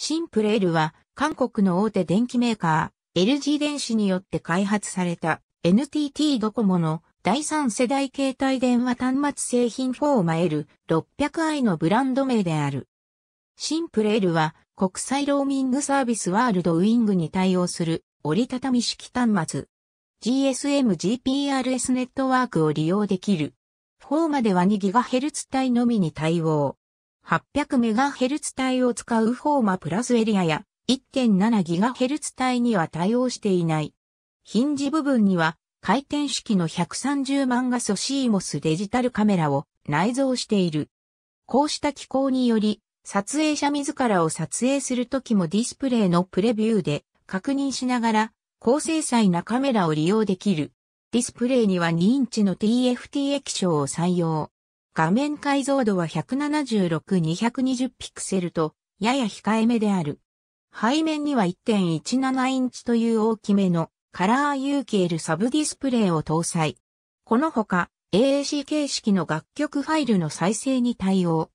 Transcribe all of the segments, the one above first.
シンプレールは韓国の大手電機メーカー LG 電子によって開発された NTT ドコモの第三世代携帯電話端末製品フォーマ L600i のブランド名である。シンプレールは国際ローミングサービスワールドウィングに対応する折りたたみ式端末。GSM GPRS ネットワークを利用できる。フォーマでは 2GHz 帯のみに対応。800MHz 帯を使うフォーマプラスエリアや 1.7GHz 帯には対応していない。ヒンジ部分には回転式の130万画素 CMOS デジタルカメラを内蔵している。こうした機構により、撮影者自らを撮影するときもディスプレイのプレビューで確認しながら高精細なカメラを利用できる。ディスプレイには2インチの TFT 液晶を採用。画面解像度は176-220ピクセルと、やや控えめである。背面には1.17インチという大きめのカラー UKL サブディスプレイを搭載。このほか AAC 形式の楽曲ファイルの再生に対応。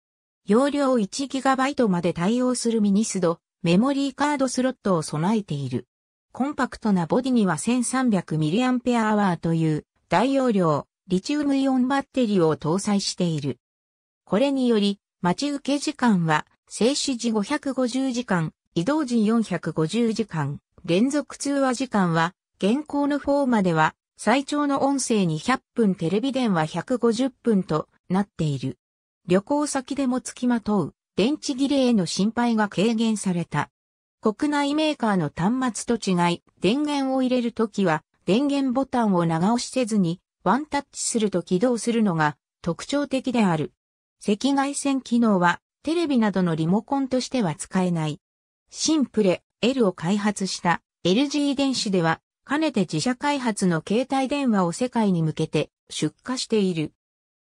容量 1GB まで対応するミニスド、メモリーカードスロットを備えている。コンパクトなボディには 1300mAh という大容量、リチウムイオンバッテリーを搭載している。これにより、待ち受け時間は、静止時550時間、移動時450時間、連続通話時間は、現行の4までは、最長の音声に100分テレビ電話150分となっている。旅行先でも付きまとう電池切れへの心配が軽減された。国内メーカーの端末と違い、電源を入れるときは電源ボタンを長押しせずにワンタッチすると起動するのが特徴的である。赤外線機能はテレビなどのリモコンとしては使えない。シンプレ L を開発した LG 電子では、かねて自社開発の携帯電話を世界に向けて出荷している。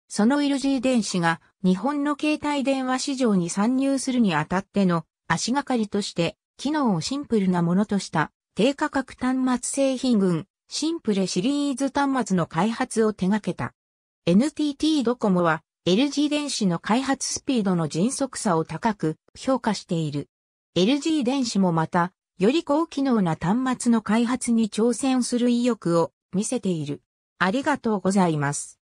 その LG 電子が日本の携帯電話市場に参入するにあたっての足がかりとして、機能をシンプルなものとした低価格端末製品群シンプレシリーズ端末の開発を手掛けた。NTT ドコモは LG 電子の開発スピードの迅速さを高く評価している。LG 電子もまた、より高機能な端末の開発に挑戦する意欲を見せている。ありがとうございます。